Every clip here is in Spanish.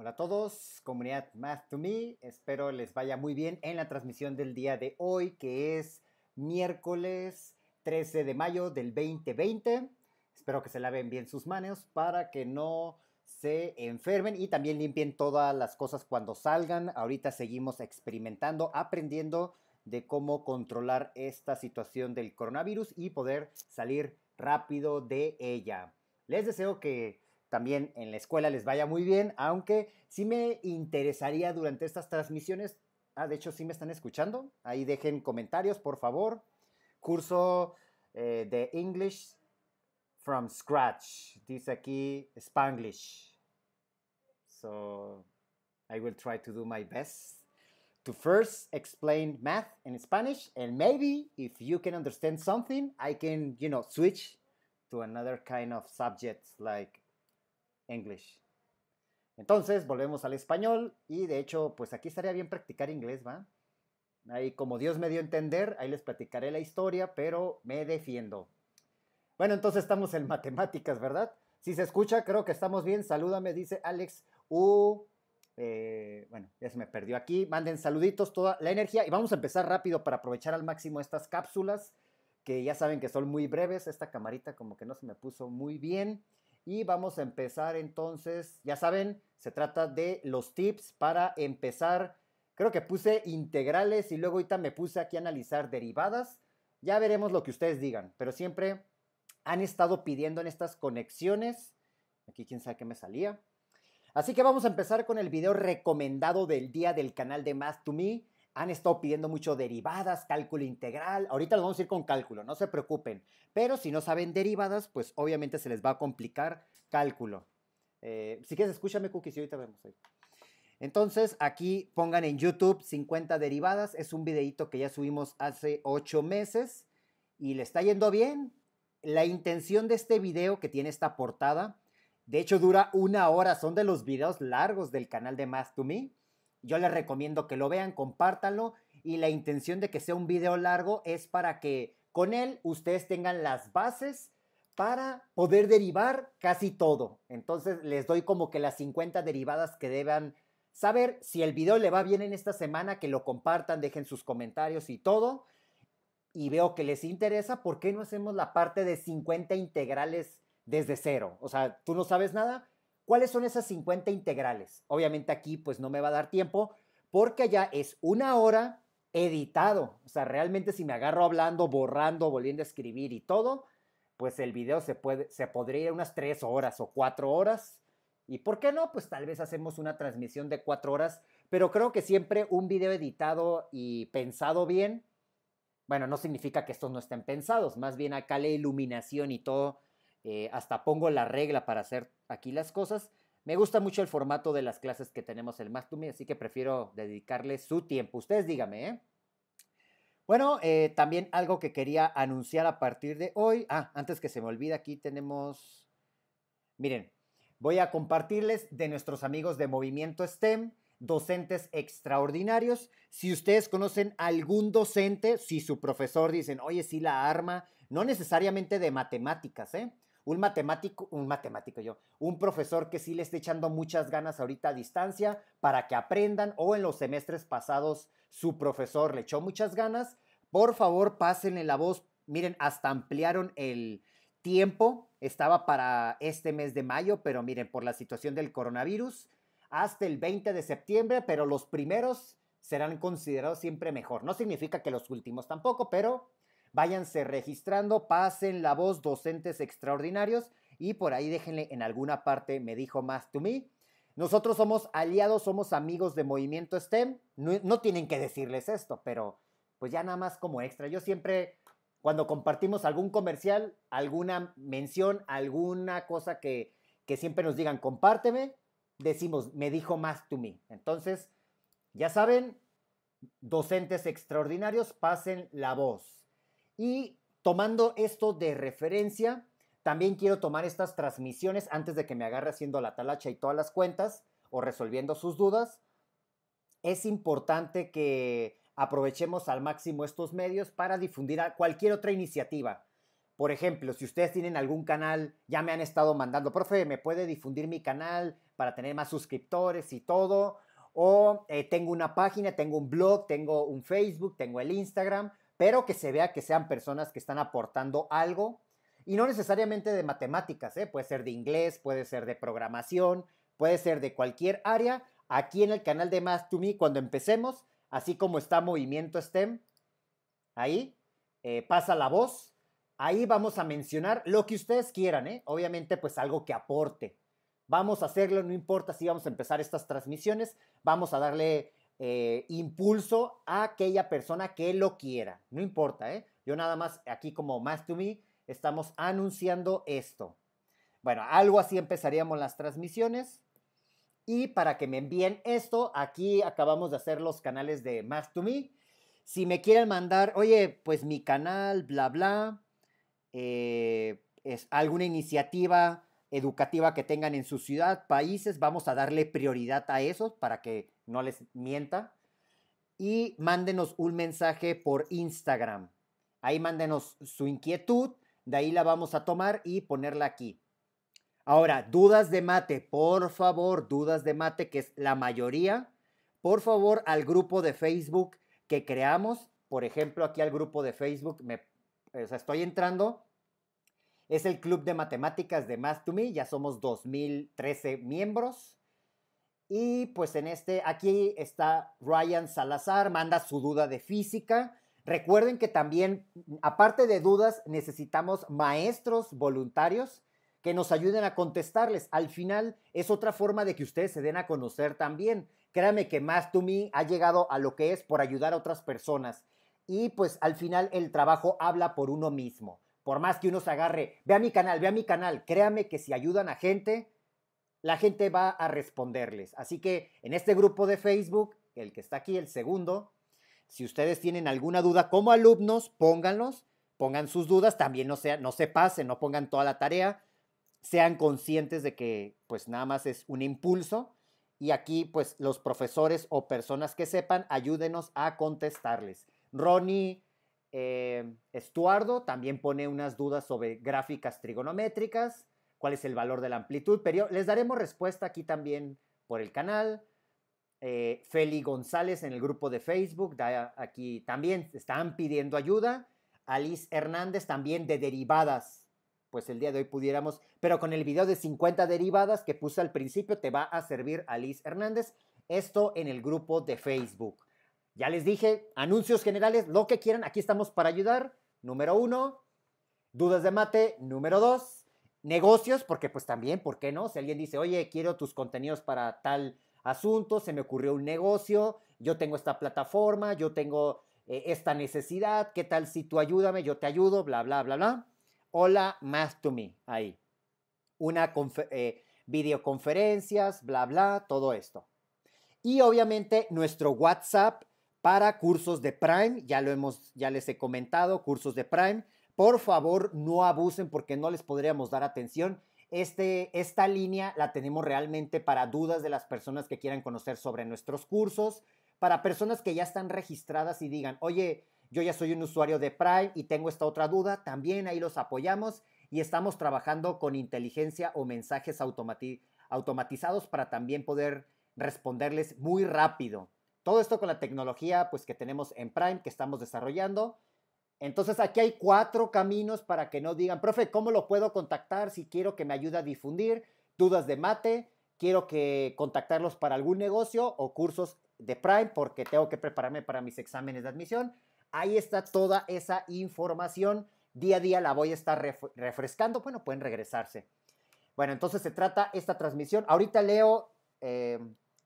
Hola a todos, comunidad Math to Me. Espero les vaya muy bien en la transmisión del día de hoy, que es miércoles 13 de mayo del 2020. Espero que se laven bien sus manos para que no se enfermen y también limpien todas las cosas cuando salgan. Ahorita seguimos experimentando, aprendiendo de cómo controlar esta situación del coronavirus y poder salir rápido de ella. Les deseo que también en la escuela les vaya muy bien, aunque sí me interesaría durante estas transmisiones, ah, de hecho sí me están escuchando, ahí dejen comentarios, por favor, curso eh, de English from scratch, dice aquí Spanglish. So I will try to do my best to first explain math in Spanish and maybe if you can understand something I can you know switch to another kind of subject like English. Entonces volvemos al español y de hecho, pues aquí estaría bien practicar inglés, ¿va? Ahí como Dios me dio a entender, ahí les platicaré la historia, pero me defiendo. Bueno, entonces estamos en matemáticas, ¿verdad? Si se escucha, creo que estamos bien. Salúdame, dice Alex U. Eh, bueno, ya se me perdió aquí. Manden saluditos, toda la energía. Y vamos a empezar rápido para aprovechar al máximo estas cápsulas, que ya saben que son muy breves. Esta camarita como que no se me puso muy bien. Y vamos a empezar entonces, ya saben, se trata de los tips para empezar. Creo que puse integrales y luego ahorita me puse aquí a analizar derivadas. Ya veremos lo que ustedes digan, pero siempre han estado pidiendo en estas conexiones. Aquí quién sabe qué me salía. Así que vamos a empezar con el video recomendado del día del canal de Math to Me. Han estado pidiendo mucho derivadas, cálculo integral. Ahorita lo vamos a ir con cálculo, no se preocupen. Pero si no saben derivadas, pues obviamente se les va a complicar cálculo. Eh, si quieres, escúchame, Cookies, si ahorita vemos ahí. Entonces, aquí pongan en YouTube 50 derivadas. Es un videito que ya subimos hace 8 meses y le está yendo bien. La intención de este video que tiene esta portada, de hecho dura una hora, son de los videos largos del canal de Math to Me. Yo les recomiendo que lo vean, compártanlo y la intención de que sea un video largo es para que con él ustedes tengan las bases para poder derivar casi todo. Entonces les doy como que las 50 derivadas que deban saber. Si el video le va bien en esta semana, que lo compartan, dejen sus comentarios y todo. Y veo que les interesa, ¿por qué no hacemos la parte de 50 integrales desde cero? O sea, tú no sabes nada, ¿Cuáles son esas 50 integrales? Obviamente aquí pues no me va a dar tiempo porque ya es una hora editado. O sea, realmente si me agarro hablando, borrando, volviendo a escribir y todo, pues el video se, puede, se podría ir unas 3 horas o 4 horas. ¿Y por qué no? Pues tal vez hacemos una transmisión de 4 horas, pero creo que siempre un video editado y pensado bien, bueno, no significa que estos no estén pensados, más bien acá la iluminación y todo eh, hasta pongo la regla para hacer aquí las cosas. Me gusta mucho el formato de las clases que tenemos en Mastumi, así que prefiero dedicarle su tiempo. Ustedes díganme, ¿eh? Bueno, eh, también algo que quería anunciar a partir de hoy. Ah, antes que se me olvide, aquí tenemos... Miren, voy a compartirles de nuestros amigos de Movimiento STEM, docentes extraordinarios. Si ustedes conocen algún docente, si su profesor dicen, oye, sí la arma, no necesariamente de matemáticas, ¿eh? un matemático, un matemático yo, un profesor que sí le esté echando muchas ganas ahorita a distancia para que aprendan o en los semestres pasados su profesor le echó muchas ganas, por favor pásenle la voz, miren, hasta ampliaron el tiempo, estaba para este mes de mayo, pero miren, por la situación del coronavirus, hasta el 20 de septiembre, pero los primeros serán considerados siempre mejor. No significa que los últimos tampoco, pero váyanse registrando, pasen la voz docentes extraordinarios y por ahí déjenle en alguna parte me dijo más to me. Nosotros somos aliados, somos amigos de Movimiento STEM. No, tienen que decirles esto, pero pues ya nada más como extra. Yo siempre, cuando compartimos algún comercial, alguna mención, alguna cosa que, que siempre nos digan, compárteme, decimos, me dijo más to me. Entonces, ya saben, docentes extraordinarios, pasen la voz. Y tomando esto de referencia, también quiero tomar estas transmisiones antes de que me agarre haciendo la talacha y todas las cuentas o resolviendo sus dudas. Es importante que aprovechemos al máximo estos medios para difundir cualquier otra iniciativa. Por ejemplo, si ustedes tienen algún canal, ya me han estado mandando, profe, ¿me puede difundir mi canal para tener más suscriptores y todo? O eh, tengo una página, tengo un blog, tengo un Facebook, tengo el Instagram pero que se vea que sean personas que están aportando algo y no necesariamente de matemáticas, ¿eh? puede ser de inglés, puede ser de programación, puede ser de cualquier área. Aquí en el canal de Más to Me, cuando empecemos, así como está Movimiento STEM, ahí eh, pasa la voz. Ahí vamos a mencionar lo que ustedes quieran, ¿eh? obviamente pues algo que aporte. Vamos a hacerlo, no importa si vamos a empezar estas transmisiones, vamos a darle eh, impulso a aquella persona que lo quiera. No importa, ¿eh? Yo nada más aquí como más to me estamos anunciando esto. Bueno, algo así empezaríamos las transmisiones. Y para que me envíen esto, aquí acabamos de hacer los canales de Más to Me. Si me quieren mandar, oye, pues mi canal, bla, bla, eh, es alguna iniciativa educativa que tengan en su ciudad, países, vamos a darle prioridad a esos para que no les mienta. Y mándenos un mensaje por Instagram. Ahí mándenos su inquietud, de ahí la vamos a tomar y ponerla aquí. Ahora, dudas de mate, por favor, dudas de mate, que es la mayoría, por favor al grupo de Facebook que creamos, por ejemplo, aquí al grupo de Facebook, me, estoy entrando, es el Club de Matemáticas de Math to Me, ya somos 2013 miembros. Y pues en este, aquí está Ryan Salazar, manda su duda de física. Recuerden que también, mm, aparte de dudas, necesitamos maestros voluntarios que nos ayuden a contestarles. Al final es otra forma de que ustedes se den a conocer también. Créame que Más to Me ha llegado a lo que es por ayudar a otras personas. Y pues al final el trabajo habla por uno mismo. Por más que uno se agarre, vea mi canal, vea mi canal. Créame que si ayudan a gente, la gente va a responderles. Así que en este grupo de Facebook, el que está aquí, el segundo, si ustedes tienen alguna duda como alumnos, pónganlos, pongan sus dudas, también no, no se pasen, no pongan toda la tarea, sean conscientes de que pues nada más es un impulso y aquí pues los profesores o personas que sepan, ayúdenos a contestarles. Ronnie eh, Estuardo también pone unas dudas sobre gráficas trigonométricas cuál es el valor de la amplitud, pero les daremos respuesta aquí también por el canal. Eh, Feli González en el grupo de Facebook, aquí también están pidiendo ayuda. Alice Hernández también de derivadas. Pues el día de hoy pudiéramos, pero con el video de 50 derivadas que puse al principio, te va a servir Alice Hernández. Esto en el grupo de Facebook. Ya les dije, anuncios generales, lo que quieran, aquí estamos para ayudar. Número uno, dudas de mate. Número dos, Negocios, porque pues también, ¿por qué no? Si alguien dice, oye, quiero tus contenidos para tal asunto, se me ocurrió un negocio, yo tengo esta plataforma, yo tengo eh, esta necesidad, ¿qué tal si tú ayúdame, yo te ayudo, bla, bla, bla, bla? Hola, más to me, ahí. Una eh, videoconferencias, bla, bla, todo esto. Y obviamente nuestro WhatsApp para cursos de Prime, ya lo hemos, ya les he comentado, cursos de Prime, por favor, no abusen porque no les podríamos dar atención. Este, esta línea la tenemos realmente para dudas de las personas que quieran conocer sobre nuestros cursos, para personas que ya están registradas y digan, oye, yo ya soy un usuario de Prime y tengo esta otra duda, también ahí los apoyamos y estamos trabajando con inteligencia o mensajes automatizados para también poder responderles muy rápido. Todo esto con la tecnología pues que tenemos en Prime que estamos desarrollando entonces aquí hay cuatro caminos para que no digan, profe, ¿cómo lo puedo contactar si quiero que me ayude a difundir dudas de mate? Quiero que contactarlos para algún negocio o cursos de Prime porque tengo que prepararme para mis exámenes de admisión. Ahí está toda esa información. Día a día la voy a estar refrescando. Bueno, pueden regresarse. Bueno, entonces se trata esta transmisión. Ahorita leo eh,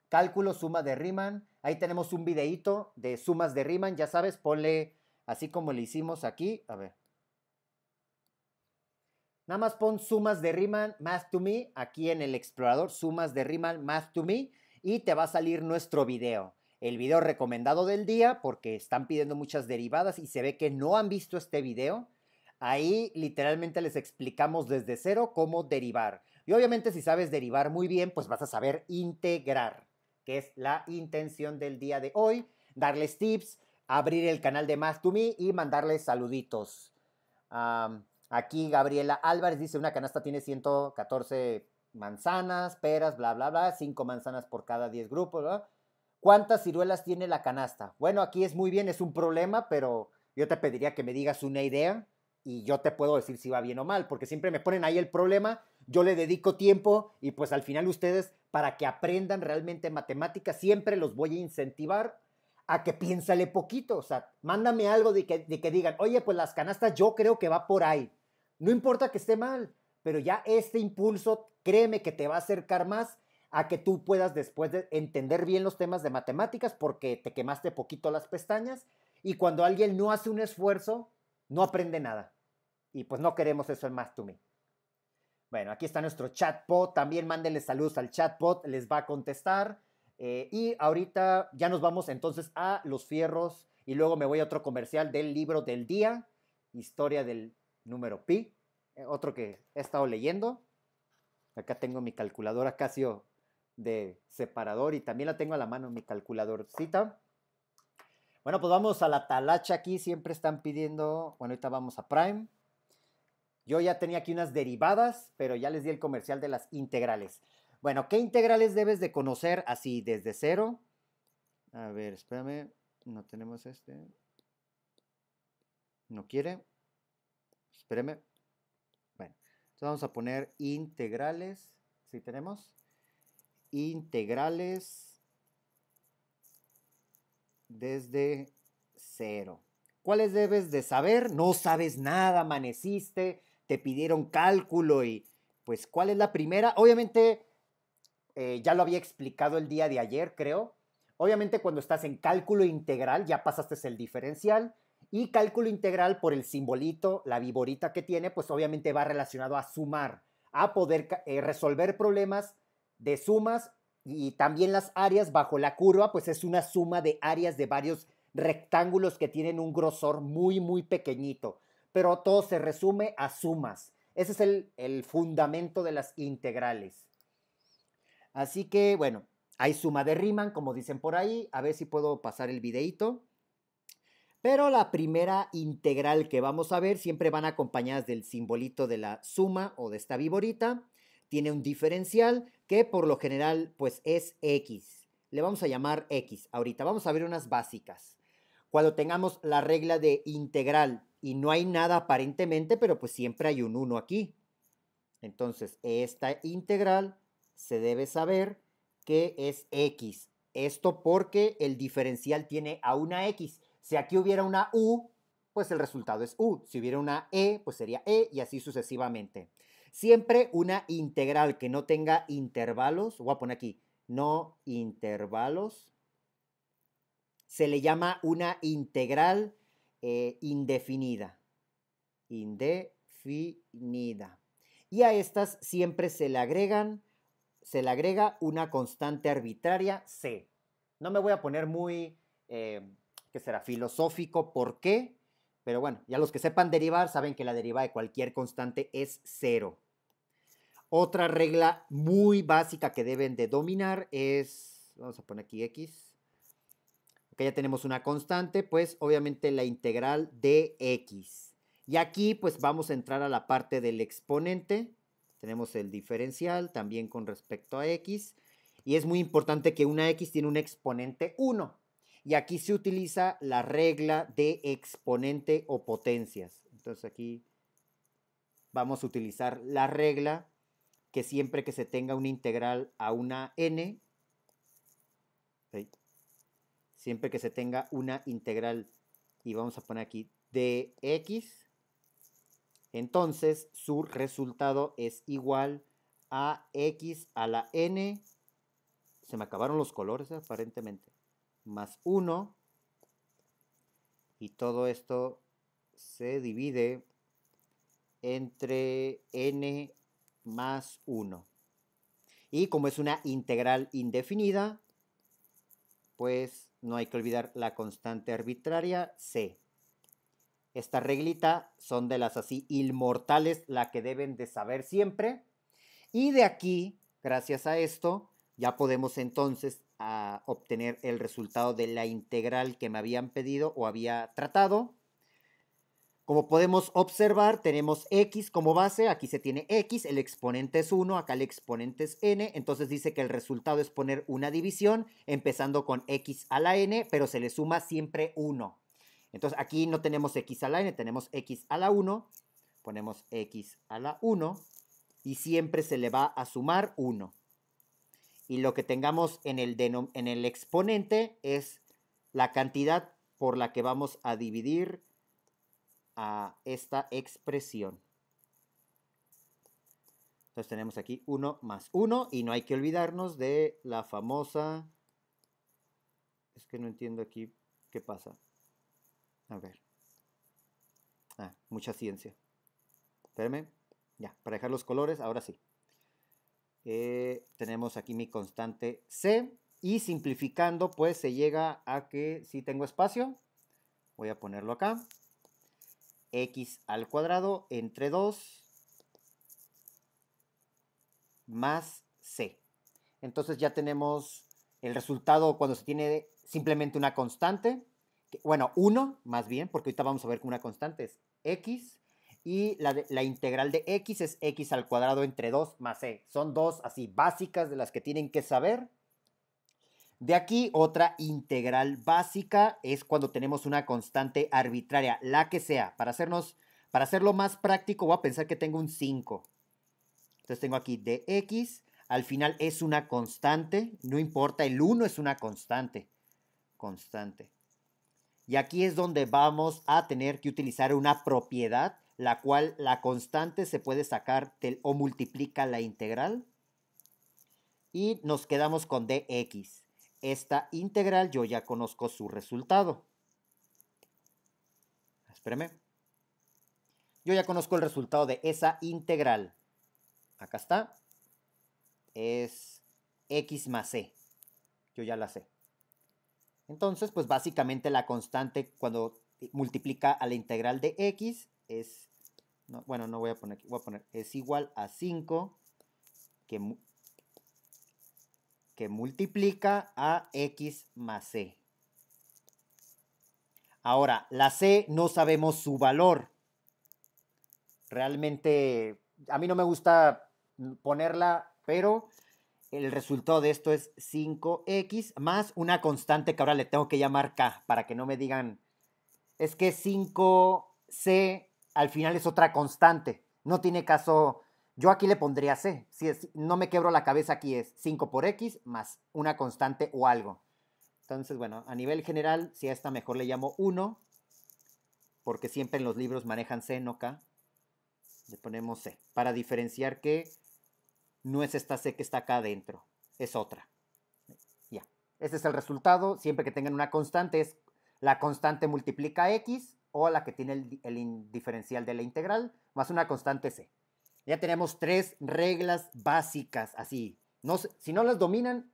cálculo, suma de Riemann. Ahí tenemos un videíto de sumas de Riemann. Ya sabes, ponle así como le hicimos aquí. A ver. Nada más pon sumas de Riemann, math to me, aquí en el explorador, sumas de Riemann, math to me, y te va a salir nuestro video. El video recomendado del día, porque están pidiendo muchas derivadas y se ve que no han visto este video. Ahí literalmente les explicamos desde cero cómo derivar. Y obviamente si sabes derivar muy bien, pues vas a saber integrar, que es la intención del día de hoy. Darles tips, abrir el canal de Más to y mandarles saluditos. aquí Gabriela Álvarez dice, una canasta tiene 114 manzanas, peras, bla, bla, bla, 5 manzanas por cada 10 grupos. ¿Cuántas ciruelas tiene la canasta? Bueno, aquí es muy bien, es un problema, pero yo te pediría que me digas una idea y yo te puedo decir si va bien o mal, porque siempre me ponen ahí el problema, yo le dedico tiempo y pues al final ustedes, para que aprendan realmente matemáticas, siempre los voy a incentivar a que piénsale poquito, o sea, mándame algo de que, digan, oye, pues las canastas yo creo que va por ahí. No importa que esté mal, pero ya este impulso, créeme que te va a acercar más a que tú puedas después entender bien los temas de matemáticas porque te quemaste poquito las pestañas y cuando alguien no hace un esfuerzo, no aprende nada. Y pues no queremos eso en Más Bueno, aquí está nuestro chatbot. También mándenle saludos al chatbot, les va a contestar. Eh, y ahorita ya nos vamos entonces a Los Fierros y luego me voy a otro comercial del libro del día, Historia del número Pi, eh, otro que he estado leyendo. Acá tengo mi calculadora Casio de separador y también la tengo a la mano, mi calculadorcita. Bueno, pues vamos a la talacha aquí, siempre están pidiendo, bueno, ahorita vamos a Prime. Yo ya tenía aquí unas derivadas, pero ya les di el comercial de las integrales. Bueno, ¿qué integrales debes de conocer así desde cero? A ver, espérame, no tenemos este. No quiere. Espérame. Bueno, entonces vamos a poner integrales. Si tenemos. Integrales desde cero. ¿Cuáles debes de saber? No sabes nada, amaneciste, te pidieron cálculo y pues ¿cuál es la primera? Obviamente eh, ya lo había explicado el día de ayer, creo. Obviamente cuando estás en cálculo integral ya pasaste el diferencial y cálculo integral por el simbolito, la viborita que tiene, pues obviamente va relacionado a sumar, a poder eh, resolver problemas de sumas y también las áreas bajo la curva, pues es una suma de áreas de varios rectángulos que tienen un grosor muy, muy pequeñito, pero todo se resume a sumas. Ese es el fundamento de las integrales. Así que bueno, hay suma de Riemann, como dicen por ahí. A ver si puedo pasar el videito. Pero la primera integral que vamos a ver siempre van acompañadas del simbolito de la suma o de esta viborita. Tiene un diferencial que por lo general pues es x. Le vamos a llamar x. Ahorita vamos a ver unas básicas. Cuando tengamos la regla de integral y no hay nada aparentemente, pero pues siempre hay un 1 aquí. Entonces esta integral se debe saber que es X. Esto porque el diferencial tiene a una X. Si aquí hubiera una U, pues el resultado es U. Si hubiera una E, pues sería E y así sucesivamente. Siempre una integral que no tenga intervalos, voy a poner aquí, no intervalos, se le llama una integral eh, indefinida. Indefinida. Y a estas siempre se le agregan se le agrega una constante arbitraria C. No me voy a poner muy, eh, que será?, filosófico por qué, pero bueno, ya los que sepan derivar saben que la deriva de cualquier constante es cero. Otra regla muy básica que deben de dominar es, vamos a poner aquí x, que ya tenemos una constante, pues obviamente la integral de x. Y aquí pues vamos a entrar a la parte del exponente, tenemos el diferencial también con respecto a x. Y es muy importante que una x tiene un exponente 1. Y aquí se utiliza la regla de exponente o potencias. Entonces aquí vamos a utilizar la regla que siempre que se tenga una integral a una n, siempre que se tenga una integral, y vamos a poner aquí dx, entonces su resultado es igual a x a la n, se me acabaron los colores aparentemente, más 1, y todo esto se divide entre n más 1. Y como es una integral indefinida, pues no hay que olvidar la constante arbitraria c. Esta reglita son de las así inmortales, la que deben de saber siempre. Y de aquí, gracias a esto, ya podemos entonces ah, obtener el resultado de la integral que me habían pedido o había tratado. Como podemos observar, tenemos x como base, aquí se tiene x, el exponente es 1, acá el exponente es n, entonces dice que el resultado es poner una división empezando con x a la n, pero se le suma siempre 1. Entonces aquí no tenemos x a la n, tenemos x a la 1, ponemos x a la 1 y siempre se le va a sumar 1. Y lo que tengamos en el, exponente es la cantidad por la que vamos a dividir a esta expresión. Entonces tenemos aquí 1 más 1 y no hay que olvidarnos de la famosa... Es que no entiendo aquí qué pasa. A ver. Ah, mucha ciencia. Espérame. Ya, para dejar los colores, ahora sí. Eh, tenemos aquí mi constante C. Y simplificando, pues se llega a que si tengo espacio, voy a ponerlo acá. X al cuadrado entre 2 más C. Entonces ya tenemos el resultado cuando se tiene simplemente una constante bueno, 1 más bien, porque ahorita vamos a ver que una constante es x y la, integral de x es x al cuadrado entre 2 más e. Son dos así básicas de las que tienen que saber. De aquí otra integral básica es cuando tenemos una constante arbitraria, la que sea. Para, hacernos, para hacerlo más práctico voy a pensar que tengo un 5. Entonces tengo aquí dx, x, al final es una constante, no importa, el 1 es una constante. Constante. Y aquí es donde vamos a tener que utilizar una propiedad, la cual la constante se puede sacar del, o multiplica la integral. Y nos quedamos con dx. Esta integral yo ya conozco su resultado. Espérame. Yo ya conozco el resultado de esa integral. Acá está. Es x más c. Yo ya la sé. Entonces, pues básicamente la constante cuando multiplica a la integral de x es, bueno, no voy a poner aquí, voy a poner, es igual a 5 que, que multiplica a x más c. Ahora, la c no sabemos su valor. Realmente, a mí no me gusta ponerla, pero el resultado de esto es 5x más una constante que ahora le tengo que llamar k para que no me digan, es que 5c al final es otra constante. No tiene caso, yo aquí le pondría c. Si no me quebro la cabeza, aquí es 5 por x más una constante o algo. Entonces, bueno, a nivel general, si a esta mejor le llamo 1, porque siempre en los libros manejan c, no k. Le ponemos c para diferenciar que no es esta C que está acá adentro, es otra. Ya. ese es el resultado. Siempre que tengan una constante, es la constante multiplica x o la que tiene el, diferencial de la integral más una constante c. Ya tenemos tres reglas básicas, así. No, si no las dominan,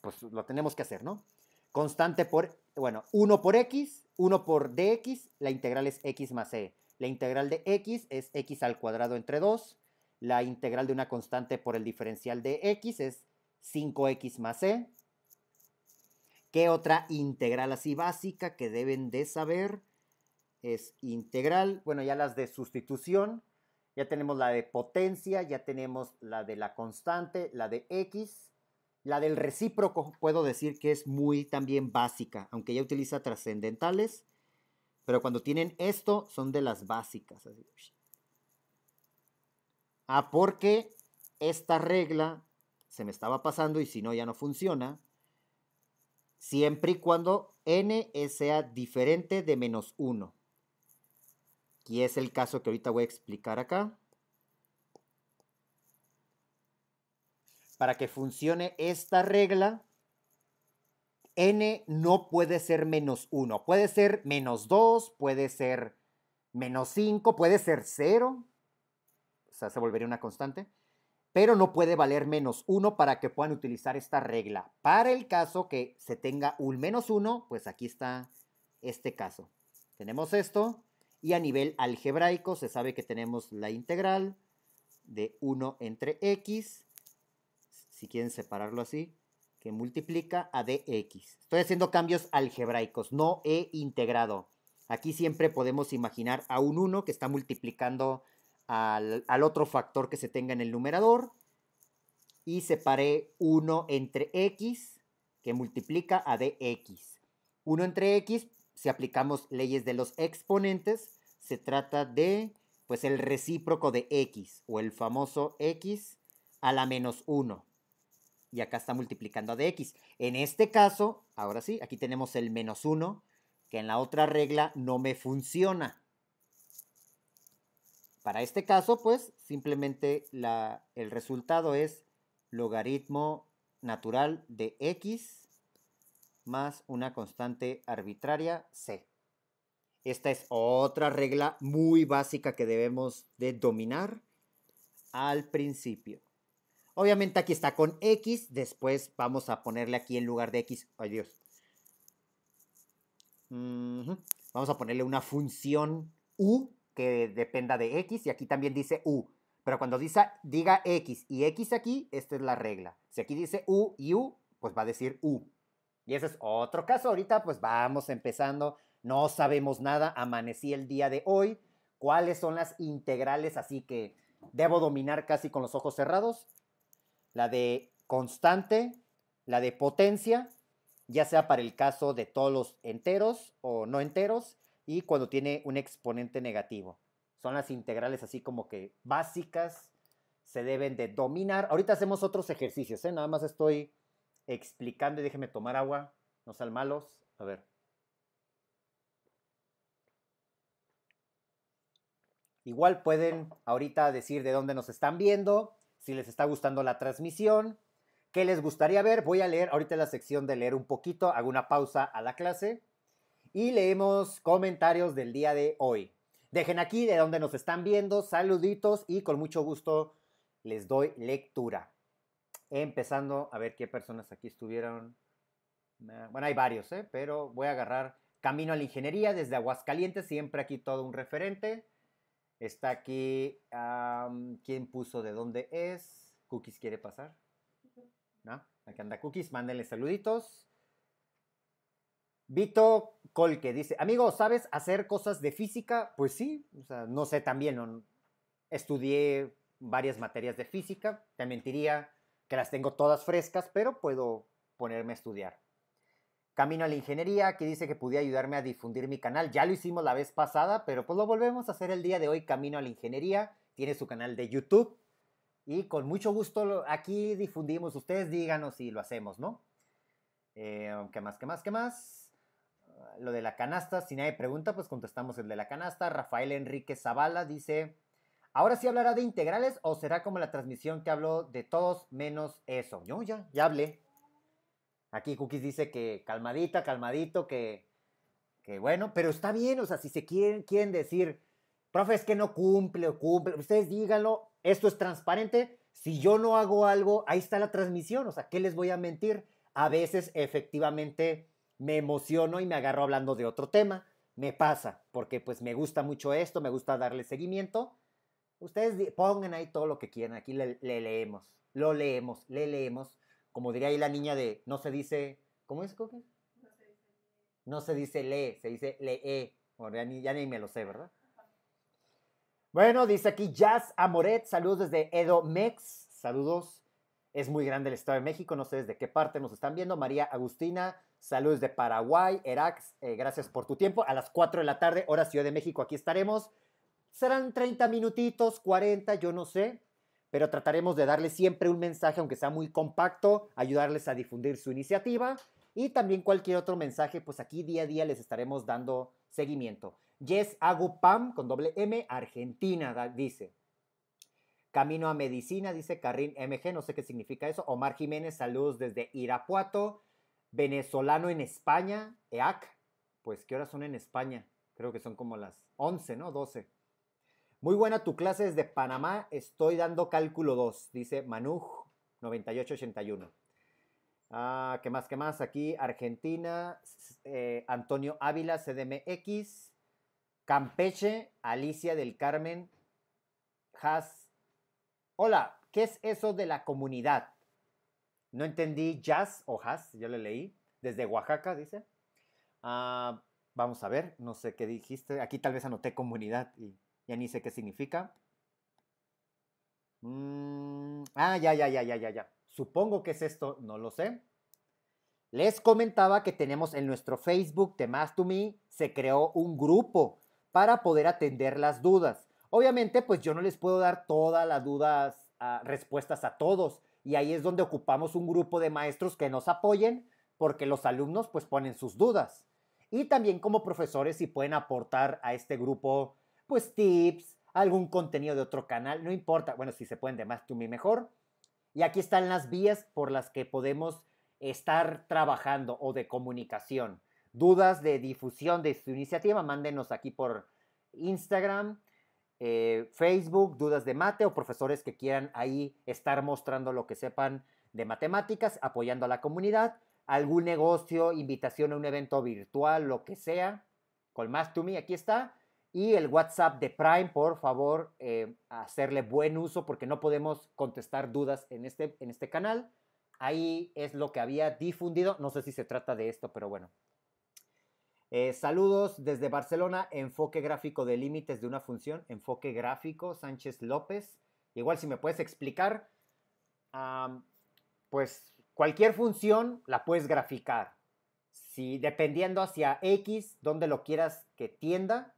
pues lo tenemos que hacer, ¿no? Constante por, bueno, 1 por x, 1 por dx, la integral es x más c. E. La integral de x es x al cuadrado entre 2. La integral de una constante por el diferencial de x es 5x más e. ¿Qué otra integral así básica que deben de saber? Es integral, bueno, ya las de sustitución, ya tenemos la de potencia, ya tenemos la de la constante, la de x, la del recíproco, puedo decir que es muy también básica, aunque ya utiliza trascendentales, pero cuando tienen esto son de las básicas. Así. Ah, porque esta regla se me estaba pasando y si no ya no funciona. Siempre y cuando n sea diferente de menos 1. Y es el caso que ahorita voy a explicar acá. Para que funcione esta regla, n no puede ser menos 1. Puede ser menos 2, puede ser menos 5, puede ser 0 sea, se volvería una constante, pero no puede valer menos uno para que puedan utilizar esta regla. Para el caso que se tenga un menos uno, pues aquí está este caso. Tenemos esto, y a nivel algebraico se sabe que tenemos la integral de 1 entre x, si quieren separarlo así, que multiplica a dx. Estoy haciendo cambios algebraicos, no he integrado. Aquí siempre podemos imaginar a un 1 que está multiplicando al, otro factor que se tenga en el numerador y separé 1 entre x que multiplica a dx. 1 entre x, si aplicamos leyes de los exponentes, se trata de pues el recíproco de x o el famoso x a la menos 1. Y acá está multiplicando a dx. En este caso, ahora sí, aquí tenemos el menos 1 que en la otra regla no me funciona. Para este caso, pues simplemente la, el resultado es logaritmo natural de x más una constante arbitraria c. Esta es otra regla muy básica que debemos de dominar al principio. Obviamente aquí está con x, después vamos a ponerle aquí en lugar de x, ay Dios. Vamos a ponerle una función u que dependa de X y aquí también dice U. Pero cuando dice, diga X y X aquí, esta es la regla. Si aquí dice U y U, pues va a decir U. Y ese es otro caso. Ahorita pues vamos empezando. No sabemos nada. Amanecí el día de hoy. ¿Cuáles son las integrales? Así que debo dominar casi con los ojos cerrados. La de constante, la de potencia, ya sea para el caso de todos los enteros o no enteros, y cuando tiene un exponente negativo. Son las integrales así como que básicas, se deben de dominar. Ahorita hacemos otros ejercicios, ¿eh? nada más estoy explicando y déjeme tomar agua, no sean malos. A ver. Igual pueden ahorita decir de dónde nos están viendo, si les está gustando la transmisión, qué les gustaría ver. Voy a leer ahorita la sección de leer un poquito, hago una pausa a la clase y leemos comentarios del día de hoy. Dejen aquí de donde nos están viendo, saluditos y con mucho gusto les doy lectura. Empezando a ver qué personas aquí estuvieron. Ah, bueno, hay varios, ¿eh? pero voy a agarrar Camino a la Ingeniería desde Aguascalientes, siempre aquí todo un referente. Está aquí, ¿quién puso de dónde es? Cookies quiere pasar. ¿No? Aquí anda Cookies, mándenle saluditos. Vito Colque dice, amigo, ¿sabes hacer cosas de física? Pues sí, no sé también, estudié varias materias de física, te mentiría que las tengo todas frescas, pero puedo ponerme a estudiar. Camino a la ingeniería, que dice que podía ayudarme a difundir mi canal. Ya lo hicimos la vez pasada, pero pues lo volvemos a hacer el día de hoy. Camino a la ingeniería, tiene su canal de YouTube. Y con mucho gusto aquí difundimos. Ustedes díganos si lo hacemos, ¿no? Eh, ¿Qué más? ¿Qué más? ¿Qué más? lo de la canasta, si nadie pregunta, pues contestamos el de la canasta. Rafael Enrique Zavala dice, ¿ahora sí hablará de integrales o será como la transmisión que habló de todos menos eso? Yo ya, ya hablé. Aquí Cookies dice que calmadita, calmadito, que, que bueno, pero está bien, o sea, si se quieren, quieren decir, profe, es que no cumple o cumple, ustedes díganlo, esto es transparente, si yo no hago algo, ahí está la transmisión, o sea, ¿qué les voy a mentir? A veces efectivamente me emociono y me agarro hablando de otro tema. Me pasa, porque pues me gusta mucho esto, me gusta darle seguimiento. Ustedes pongan ahí todo lo que quieran, aquí le, leemos, lo leemos, le leemos. Como diría ahí la niña de, no se dice, ¿cómo es, No se dice, no se dice le se dice lee. Eh". ya ni, ya ni me lo sé, ¿verdad? Bueno, dice aquí Jazz Amoret, saludos desde Edo Mex, saludos. Es muy grande el Estado de México, no sé desde qué parte nos están viendo. María Agustina, saludos de Paraguay. Erax, eh, gracias por tu tiempo. A las 4 de la tarde, hora Ciudad de México, aquí estaremos. Serán 30 minutitos, 40, yo no sé, pero trataremos de darle siempre un mensaje, aunque sea muy compacto, ayudarles a difundir su iniciativa y también cualquier otro mensaje, pues aquí día a día les estaremos dando seguimiento. Yes Agupam con doble M, Argentina, dice. Camino a Medicina, dice Carrín MG, no sé qué significa eso. Omar Jiménez, saludos desde Irapuato. Venezolano en España, EAC. Pues, ¿qué horas son en España? Creo que son como las 11, ¿no? 12. Muy buena tu clase desde Panamá, estoy dando cálculo 2, dice Manuj 9881. Ah, ¿Qué más? ¿Qué más? Aquí Argentina, eh, Antonio Ávila, CDMX, Campeche, Alicia del Carmen, Has Hola, ¿qué es eso de la comunidad? No entendí jazz o jazz, yo le leí. Desde Oaxaca, dice. Ah, vamos a ver, no sé qué dijiste. Aquí tal vez anoté comunidad y ya ni sé qué significa. Mm, ah, ya, ya, ya, ya, ya, ya. Supongo que es esto, no lo sé. Les comentaba que tenemos en nuestro Facebook The to Me, se creó un grupo para poder atender las dudas. Obviamente, pues yo no les puedo dar todas las dudas, ah, respuestas a todos. Y ahí es donde ocupamos un grupo de maestros que nos apoyen porque los alumnos pues ponen sus dudas. Y también como profesores si pueden aportar a este grupo pues tips, algún contenido de otro canal, no importa. Bueno, si se pueden de más, tú me mejor. Y aquí están las vías por las que podemos estar trabajando o de comunicación. Dudas de difusión de su iniciativa, mándenos aquí por Instagram eh, Facebook, dudas de mate o profesores que quieran ahí estar mostrando lo que sepan de matemáticas, apoyando a la comunidad, algún negocio, invitación a un evento virtual, lo que sea, con más to me, aquí está. Y el WhatsApp de Prime, por favor, eh, hacerle buen uso porque no podemos contestar dudas en este, en este canal. Ahí es lo que había difundido. No sé si se trata de esto, pero bueno, eh, saludos desde Barcelona, enfoque gráfico de límites de una función, enfoque gráfico, Sánchez López. Igual si me puedes explicar, pues cualquier función la puedes graficar. Si dependiendo hacia X, donde lo quieras que tienda,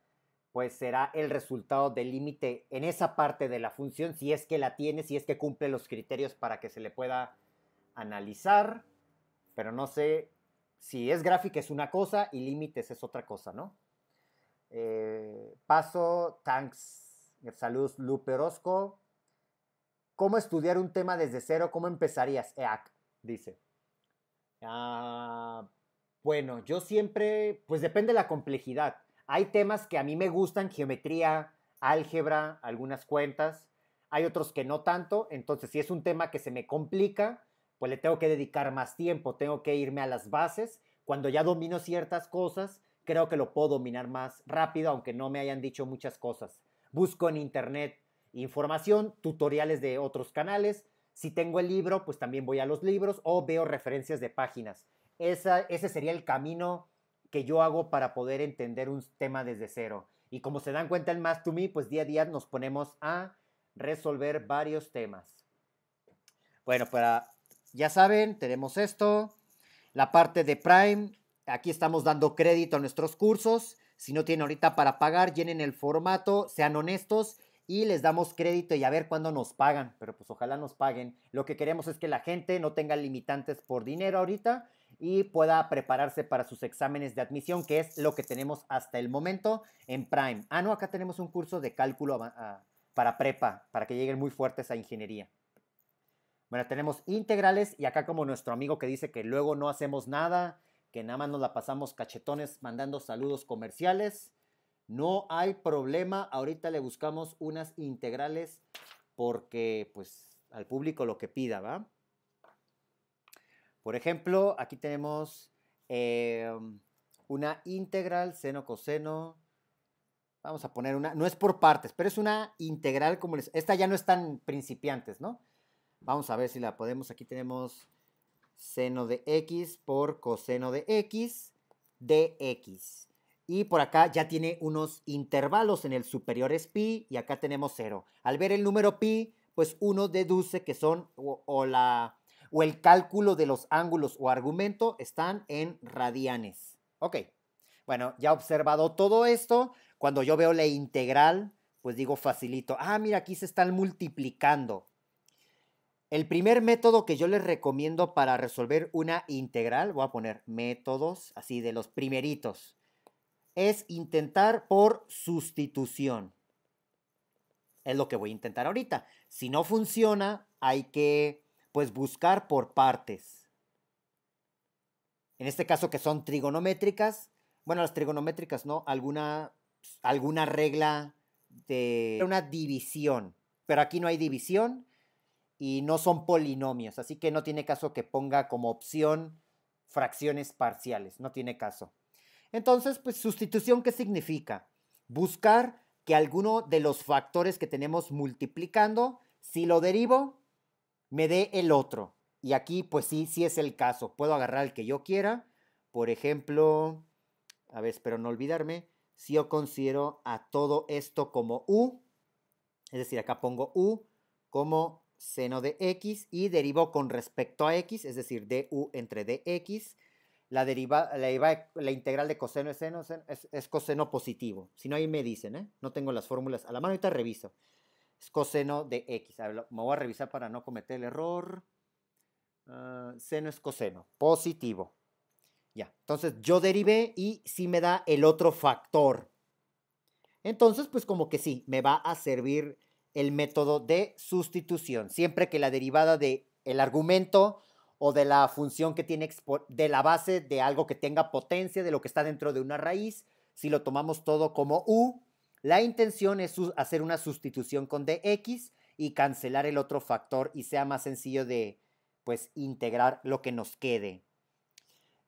pues será el resultado del límite en esa parte de la función, si es que la tiene, si es que cumple los criterios para que se le pueda analizar. Pero no sé si es gráfica es una cosa y límites es otra cosa, ¿no? Eh, paso, thanks, saludos, Luperosco. ¿Cómo estudiar un tema desde cero? ¿Cómo empezarías? EAC, dice. Ah, bueno, yo siempre, pues depende de la complejidad. Hay temas que a mí me gustan, geometría, álgebra, algunas cuentas. Hay otros que no tanto. Entonces, si es un tema que se me complica, pues le tengo que dedicar más tiempo, tengo que irme a las bases. Cuando ya domino ciertas cosas, creo que lo puedo dominar más rápido, aunque no me hayan dicho muchas cosas. Busco en internet información, tutoriales de otros canales. Si tengo el libro, pues también voy a los libros o veo referencias de páginas. Esa, ese sería el camino que yo hago para poder entender un tema desde cero. Y como se dan cuenta en Más To Me, pues día a día nos ponemos a resolver varios temas. Bueno, para ya saben, tenemos esto. La parte de Prime, aquí estamos dando crédito a nuestros cursos. Si no tienen ahorita para pagar, llenen el formato, sean honestos y les damos crédito y a ver cuándo nos pagan. Pero pues ojalá nos paguen. Lo que queremos es que la gente no tenga limitantes por dinero ahorita y pueda prepararse para sus exámenes de admisión, que es lo que tenemos hasta el momento en Prime. Ah, no, acá tenemos un curso de cálculo ah, para prepa, para que lleguen muy fuertes a ingeniería. Bueno, tenemos integrales y acá como nuestro amigo que dice que luego no hacemos nada, que nada más nos la pasamos cachetones mandando saludos comerciales. No hay problema, ahorita le buscamos unas integrales porque pues al público lo que pida, ¿va? Por ejemplo, aquí tenemos eh, una integral seno coseno. Vamos a poner una, no es por partes, pero es una integral como les... Esta ya no es tan principiantes, ¿no? Vamos a ver si la podemos. Aquí tenemos seno de x por coseno de x dx. Y por acá ya tiene unos intervalos. En el superior es pi y acá tenemos 0. Al ver el número pi, pues uno deduce que son o, la, o el cálculo de los ángulos o argumento están en radianes. Ok. Bueno, ya observado todo esto, cuando yo veo la integral, pues digo facilito. Ah, mira, aquí se están multiplicando. El primer método que yo les recomiendo para resolver una integral, voy a poner métodos así de los primeritos, es intentar por sustitución. Es lo que voy a intentar ahorita. Si no funciona, hay que pues buscar por partes. En este caso que son trigonométricas, bueno, las trigonométricas, ¿no? Alguna alguna regla de una división, pero aquí no hay división, y no son polinomios, así que no tiene caso que ponga como opción fracciones parciales, no tiene caso. Entonces, pues sustitución, ¿qué significa? Buscar que alguno de los factores que tenemos multiplicando, si lo derivo, me dé el otro. Y aquí, pues sí, sí es el caso. Puedo agarrar el que yo quiera. Por ejemplo, a ver, espero no olvidarme, si yo considero a todo esto como U, es decir, acá pongo U como seno de x y derivo con respecto a x, es decir, du entre dx. La, derivada, la, integral de coseno es seno es, coseno positivo. Si no, ahí me dicen, ¿eh? No tengo las fórmulas a la mano, ahorita reviso. Es coseno de x. me voy a revisar para no cometer el error. Ah, seno es coseno, positivo. Ya, entonces yo derivé y sí me da el otro factor. Entonces, pues como que sí, me va a servir el método de sustitución, siempre que la derivada de el argumento o de la función que tiene de la base de algo que tenga potencia de lo que está dentro de una raíz, si lo tomamos todo como u, la intención es hacer una sustitución con dx y cancelar el otro factor y sea más sencillo de pues integrar lo que nos quede.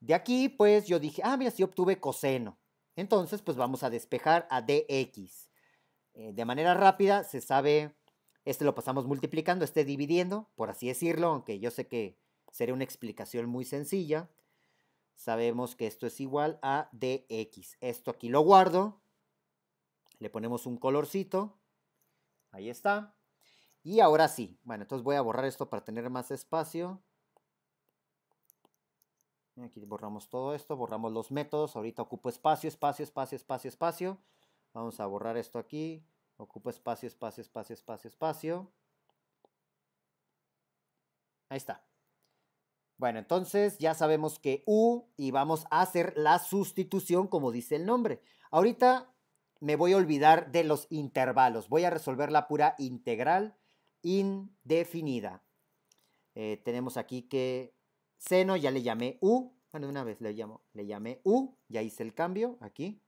De aquí pues yo dije, ah, mira, si obtuve coseno. Entonces pues vamos a despejar a dx. Eh, de manera rápida se sabe, este lo pasamos multiplicando, este dividiendo, por así decirlo, aunque yo sé que sería una explicación muy sencilla. Sabemos que esto es igual a dx. Esto aquí lo guardo, le ponemos un colorcito, ahí está. Y ahora sí, bueno, entonces voy a borrar esto para tener más espacio. Aquí borramos todo esto, borramos los métodos, ahorita ocupo espacio, espacio, espacio, espacio, espacio. Vamos a borrar esto aquí. ocupo espacio, espacio, espacio, espacio, espacio. Ahí está. Bueno, entonces ya sabemos que U y vamos a hacer la sustitución como dice el nombre. Ahorita me voy a olvidar de los intervalos. Voy a resolver la pura integral indefinida. Eh, tenemos aquí que seno ya le llamé U. Bueno, una vez le, le llamé U. Ya hice el cambio aquí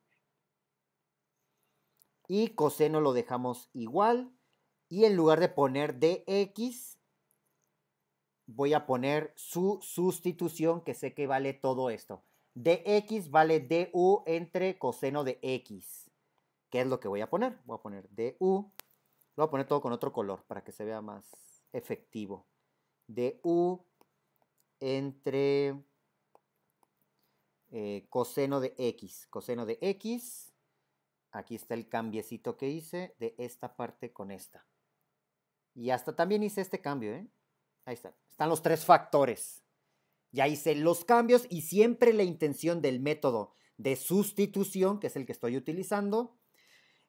y coseno lo dejamos igual y en lugar de poner dx voy a poner su sustitución que sé que vale todo esto. dx vale du entre coseno de x. ¿Qué es lo que voy a poner? Voy a poner du. Lo voy a poner todo con otro color para que se vea más efectivo. du entre eh, coseno de x. Coseno de x Aquí está el cambiecito que hice de esta parte con esta. Y hasta también hice este cambio, ¿eh? Ahí está. Están los tres factores. Ya hice los cambios y siempre la intención del método de sustitución, que es el que estoy utilizando,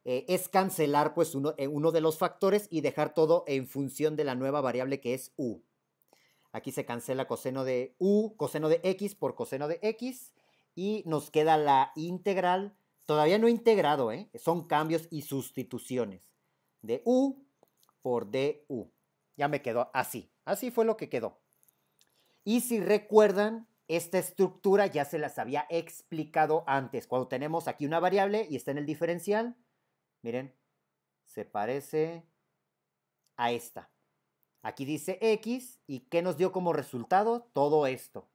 eh, es cancelar pues eh, uno de los factores y dejar todo en función de la nueva variable que es u. Aquí se cancela coseno de u, coseno de x por coseno de x y nos queda la integral Todavía no integrado, ¿eh? Son cambios y sustituciones. De U por DU. Ya me quedó así. Así fue lo que quedó. Y si recuerdan, esta estructura ya se las había explicado antes. Cuando tenemos aquí una variable y está en el diferencial, miren, se parece a esta. Aquí dice X y ¿qué nos dio como resultado? Todo esto.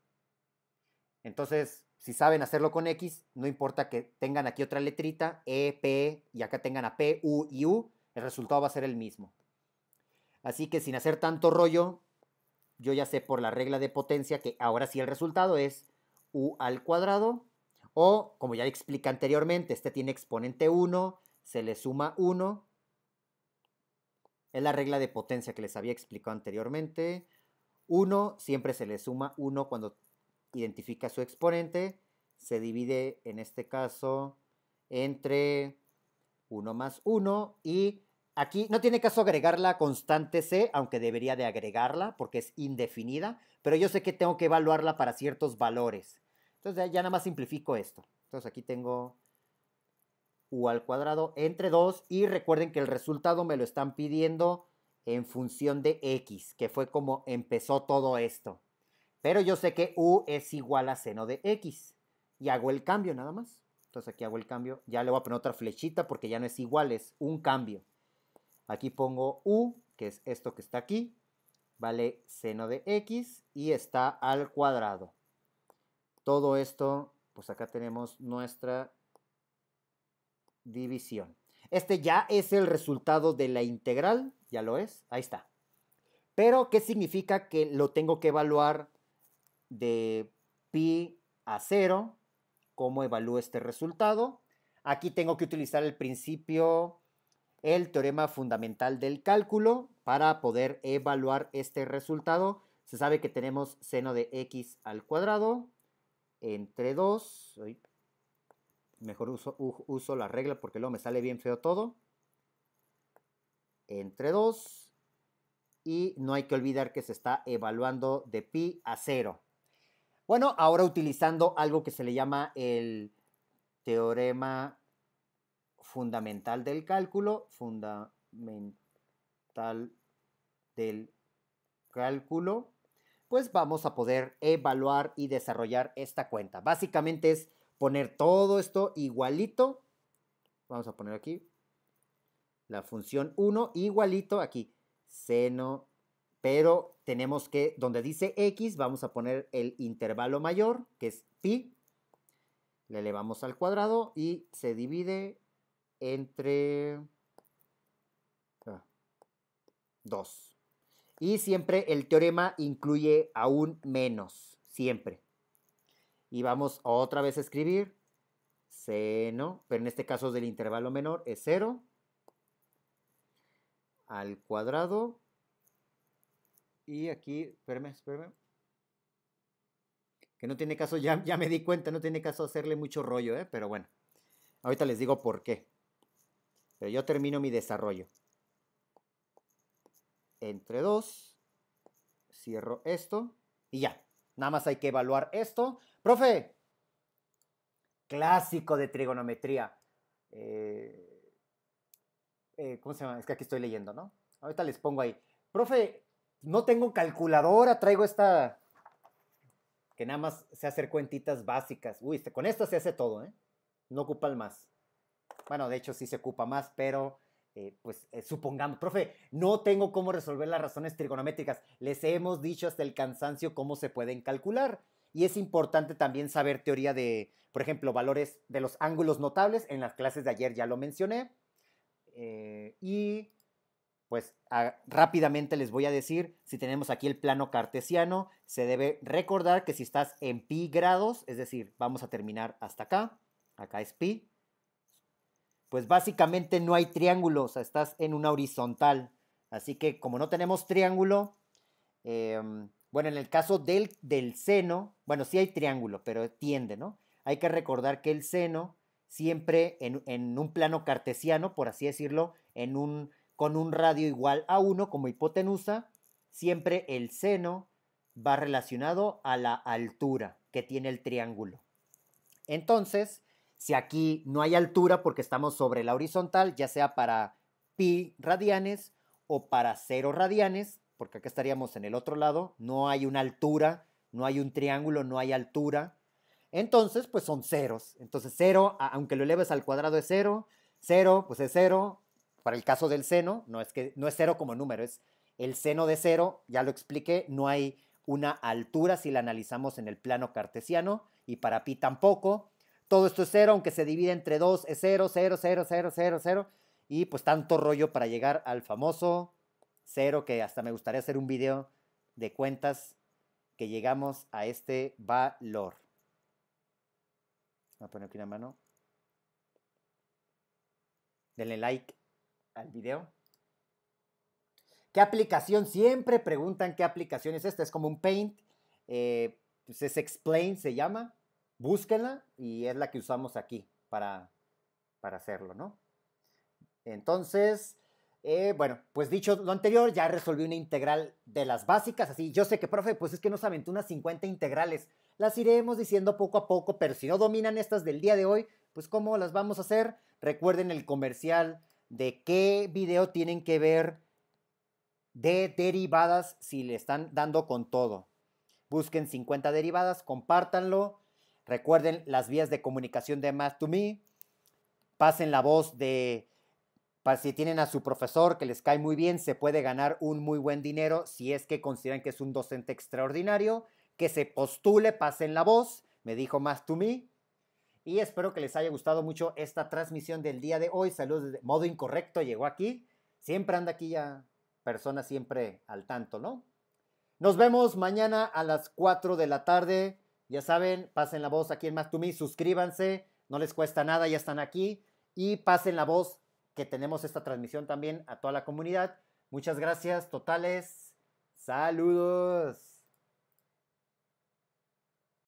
Entonces, si saben hacerlo con X, no importa que tengan aquí otra letrita, E, P, y acá tengan a P, U y U, el resultado va a ser el mismo. Así que sin hacer tanto rollo, yo ya sé por la regla de potencia que ahora sí el resultado es U al cuadrado, o como ya expliqué anteriormente, este tiene exponente 1, se le suma 1, es la regla de potencia que les había explicado anteriormente. 1 siempre se le suma 1 cuando identifica su exponente, se divide en este caso entre 1 más 1 y aquí no tiene caso agregar la constante c, aunque debería de agregarla porque es indefinida, pero yo sé que tengo que evaluarla para ciertos valores. Entonces ya nada más simplifico esto. Entonces aquí tengo u al cuadrado entre 2 y recuerden que el resultado me lo están pidiendo en función de x, que fue como empezó todo esto. Pero yo sé que U es igual a seno de X. Y hago el cambio nada más. Entonces aquí hago el cambio. Ya le voy a poner otra flechita porque ya no es igual, es un cambio. Aquí pongo U, que es esto que está aquí. Vale seno de X y está al cuadrado. Todo esto, pues acá tenemos nuestra división. Este ya es el resultado de la integral, ya lo es, ahí está. Pero, ¿qué significa que lo tengo que evaluar de pi a 0, cómo evalúo este resultado. Aquí tengo que utilizar el principio, el teorema fundamental del cálculo para poder evaluar este resultado. Se sabe que tenemos seno de x al cuadrado entre 2. Mejor uso, la regla porque luego me sale bien feo todo. Entre 2. Y no hay que olvidar que se está evaluando de pi a 0. Bueno, ahora utilizando algo que se le llama el teorema fundamental del cálculo, fundamental del cálculo, pues vamos a poder evaluar y desarrollar esta cuenta. Básicamente es poner todo esto igualito. Vamos a poner aquí la función 1 igualito aquí, seno pero tenemos que, donde dice x, vamos a poner el intervalo mayor, que es pi, le elevamos al cuadrado y se divide entre 2. Ah, y siempre el teorema incluye aún menos, siempre. Y vamos otra vez a escribir seno, pero en este caso del intervalo menor es 0 al cuadrado y aquí, espérame, espérame. Que no tiene caso, ya, ya me di cuenta, no tiene caso hacerle mucho rollo, ¿eh? pero bueno. Ahorita les digo por qué. Pero yo termino mi desarrollo. Entre dos. Cierro esto. Y ya. Nada más hay que evaluar esto. Profe. Clásico de trigonometría. Eh, eh, ¿Cómo se llama? Es que aquí estoy leyendo, ¿no? Ahorita les pongo ahí. Profe, no tengo calculadora, traigo esta que nada más se hace cuentitas básicas. Uy, este, con esta se hace todo, ¿eh? No ocupan más. Bueno, de hecho sí se ocupa más, pero eh, pues eh, supongamos, profe, no tengo cómo resolver las razones trigonométricas. Les hemos dicho hasta el cansancio cómo se pueden calcular. Y es importante también saber teoría de, por ejemplo, valores de los ángulos notables. En las clases de ayer ya lo mencioné. Eh, y pues rápidamente les voy a decir, si tenemos aquí el plano cartesiano, se debe recordar que si estás en pi grados, es decir, vamos a terminar hasta acá, acá es pi, pues básicamente no hay triángulo, o sea, estás en una horizontal. Así que como no tenemos triángulo, em, bueno, en el caso del, del seno, bueno, sí hay triángulo, pero tiende, ¿no? Hay que recordar que el seno siempre en, en un plano cartesiano, por así decirlo, en un con un radio igual a 1 como hipotenusa, siempre el seno va relacionado a la altura que tiene el triángulo. Entonces, si aquí no hay altura porque estamos sobre la horizontal, ya sea para pi radianes o para cero radianes, porque acá estaríamos en el otro lado, no hay una altura, no hay un triángulo, no hay altura. Entonces, pues son ceros. Entonces, cero, aunque lo eleves al cuadrado es cero, cero, pues es cero, para el caso del seno, no es, que, no es cero como número, es el seno de cero, ya lo expliqué, no hay una altura si la analizamos en el plano cartesiano y para pi tampoco. Todo esto es cero, aunque se divide entre 2, es cero, cero, cero, cero, cero, cero. Y pues tanto rollo para llegar al famoso cero que hasta me gustaría hacer un video de cuentas que llegamos a este valor. Voy a poner aquí una mano. Denle like al video. ¿Qué aplicación? Siempre preguntan qué aplicación es esta. Es como un Paint. Eh, pues es Explain, se llama. Búsquenla y es la que usamos aquí para, para hacerlo, ¿no? Entonces, eh, bueno, pues dicho lo anterior, ya resolví una integral de las básicas. Así, yo sé que, profe, pues es que nos aventó unas 50 integrales. Las iremos diciendo poco a poco, pero si no dominan estas del día de hoy, pues ¿cómo las vamos a hacer? Recuerden el comercial de qué video tienen que ver de derivadas si le están dando con todo. Busquen 50 derivadas, compártanlo. Recuerden las vías de comunicación de Math to Me. Pasen la voz de. Para si tienen a su profesor que les cae muy bien, se puede ganar un muy buen dinero si es que consideran que es un docente extraordinario. Que se postule, pasen la voz. Me dijo Math to Me y espero que les haya gustado mucho esta transmisión del día de hoy. Saludos de modo incorrecto, llegó aquí. Siempre anda aquí ya personas siempre al tanto, ¿no? Nos vemos mañana a las 4 de la tarde. Ya saben, pasen la voz aquí en Mastumi, suscríbanse, no les cuesta nada, ya están aquí. Y pasen la voz que tenemos esta transmisión también a toda la comunidad. Muchas gracias, totales. Saludos.